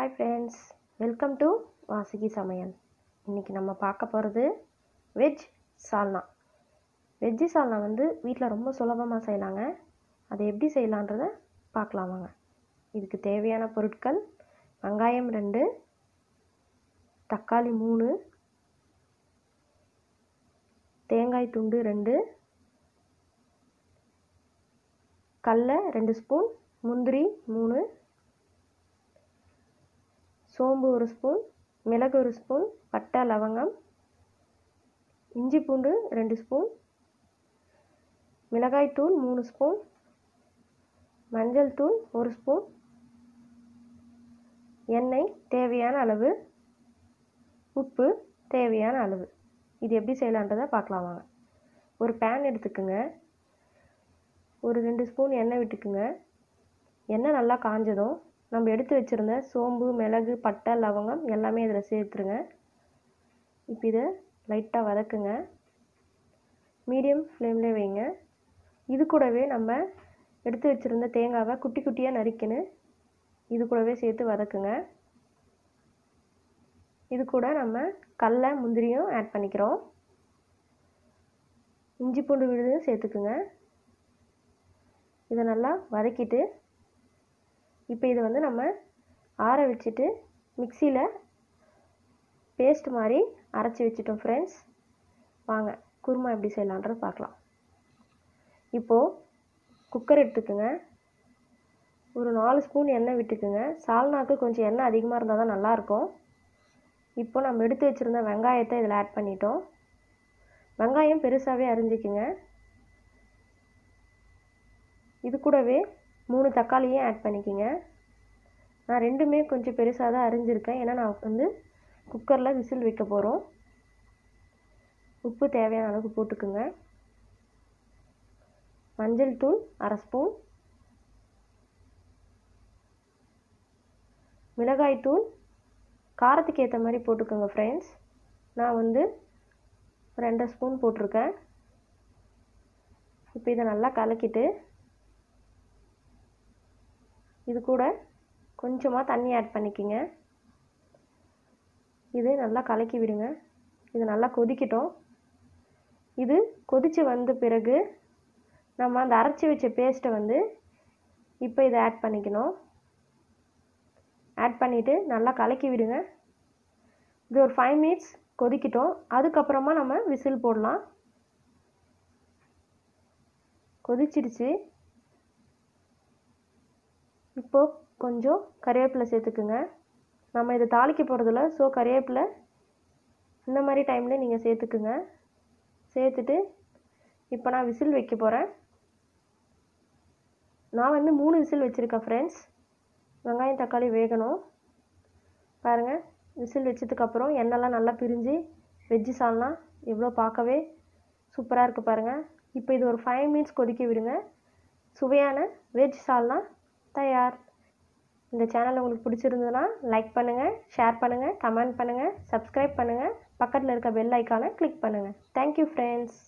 hi friends welcome to Vasuki சமையல் இன்றைக்கி நம்ம பார்க்க போகிறது வெஜ் சால்னா வெஜ்ஜு சால்னா வந்து வீட்டில் ரொம்ப சுலபமாக செய்யலாங்க அதை எப்படி செய்யலான்றத பார்க்கலாம் வாங்க இதுக்கு தேவையான பொருட்கள் வெங்காயம் ரெண்டு தக்காளி மூணு தேங்காய் துண்டு ரெண்டு கடல ரெண்டு ஸ்பூன் முந்திரி மூணு சோம்பு ஒரு ஸ்பூன் மிளகு ஒரு ஸ்பூன் பட்டை லவங்கம் இஞ்சி பூண்டு ரெண்டு ஸ்பூன் மிளகாய்த்தூள் மூணு ஸ்பூன் மஞ்சள் தூள் ஒரு ஸ்பூன் எண்ணெய் தேவையான அளவு உப்பு தேவையான அளவு இது எப்படி செய்யலான்றதை பார்க்கலாம் வாங்க ஒரு பேன் எடுத்துக்கோங்க ஒரு ரெண்டு ஸ்பூன் எண்ணெய் விட்டுக்குங்க எண்ணெய் நல்லா காஞ்சதும் நம்ம எடுத்து வச்சுருந்த சோம்பு மிளகு பட்டை லவங்கம் எல்லாமே இதில் சேர்த்துருங்க இப்போ இதை லைட்டாக வதக்குங்க மீடியம் ஃப்ளேம்லேயே வைங்க இது கூடவே நம்ம எடுத்து வச்சுருந்த தேங்காவை குட்டி குட்டியாக நறுக்கின்னு இது கூடவே சேர்த்து வதக்குங்க இது கூட நம்ம கடல முந்திரியும் ஆட் பண்ணிக்கிறோம் இஞ்சி பூண்டு விழுதையும் சேர்த்துக்குங்க இதை நல்லா வதக்கிட்டு இப்போ இதை வந்து நம்ம ஆற வச்சுட்டு மிக்சியில் பேஸ்ட் மாதிரி அரைச்சி வச்சுட்டோம் ஃப்ரெண்ட்ஸ் வாங்க குருமா எப்படி செய்யலான்றது பார்க்கலாம் இப்போது குக்கர் எடுத்துக்கோங்க ஒரு நாலு ஸ்பூன் எண்ணெய் விட்டுக்குங்க சால்னாக்கு கொஞ்சம் எண்ணெய் அதிகமாக இருந்தால் தான் நல்லாயிருக்கும் இப்போ நம்ம எடுத்து வச்சுருந்த வெங்காயத்தை இதில் ஆட் பண்ணிட்டோம் வெங்காயம் பெருசாகவே அரிஞ்சிக்குங்க இது கூடவே மூணு தக்காளியும் ஆட் பண்ணிக்கோங்க நான் ரெண்டுமே கொஞ்சம் பெருசாக தான் அரிஞ்சிருக்கேன் ஏன்னா நான் வந்து குக்கரில் விசில் வைக்க போகிறோம் உப்பு தேவையான அளவுக்கு போட்டுக்குங்க மஞ்சள் தூள் அரை ஸ்பூன் மிளகாய் தூள் காரத்துக்கு ஏற்ற மாதிரி போட்டுக்கோங்க ஃப்ரெண்ட்ஸ் நான் வந்து ரெண்டு ஸ்பூன் போட்டிருக்கேன் இப்போ இதை நல்லா கலக்கிட்டு இது கூட கொஞ்சமாக தண்ணி ஆட் பண்ணிக்கோங்க இது நல்லா கலக்கி விடுங்க இது நல்லா கொதிக்கட்டும் இது கொதித்து வந்த பிறகு நம்ம அந்த அரைச்சி வச்ச பேஸ்ட்டை வந்து இப்போ இதை ஆட் பண்ணிக்கணும் ஆட் பண்ணிவிட்டு நல்லா கலக்கி விடுங்க இது ஒரு ஃபைவ் மினிட்ஸ் கொதிக்கிட்டோம் அதுக்கப்புறமா நம்ம விசில் போடலாம் கொதிச்சிடுச்சு இப்போ கொஞ்சம் கருவேப்பிலை சேர்த்துக்குங்க நம்ம இதை தாளிக்க போகிறதில்ல ஸோ கருவேப்பிலை இந்த மாதிரி டைமில் நீங்கள் சேர்த்துக்குங்க சேர்த்துட்டு இப்போ நான் விசில் வைக்க போகிறேன் நான் வந்து மூணு விசில் வச்சுருக்கேன் ஃப்ரெண்ட்ஸ் வெங்காயம் தக்காளி வேகணும் பாருங்கள் விசில் வச்சதுக்கப்புறம் எண்ணெய்லாம் நல்லா பிரிஞ்சு வெஜ்ஜு சால்னா எவ்வளோ பார்க்கவே சூப்பராக இருக்குது பாருங்கள் இப்போ இது ஒரு ஃபைவ் மினிட்ஸ் கொதிக்க விடுங்க சுவையான வெஜ் சால்னா தயார் இந்த சேனல் உங்களுக்கு பிடிச்சிருந்ததுன்னா லைக் பண்ணுங்கள் ஷேர் பண்ணுங்கள் கமெண்ட் பண்ணுங்கள் சப்ஸ்கிரைப் பண்ணுங்கள் பக்கத்தில் இருக்க பெல் ஐக்கானை கிளிக் பண்ணுங்கள் தேங்க்யூ ஃப்ரெண்ட்ஸ்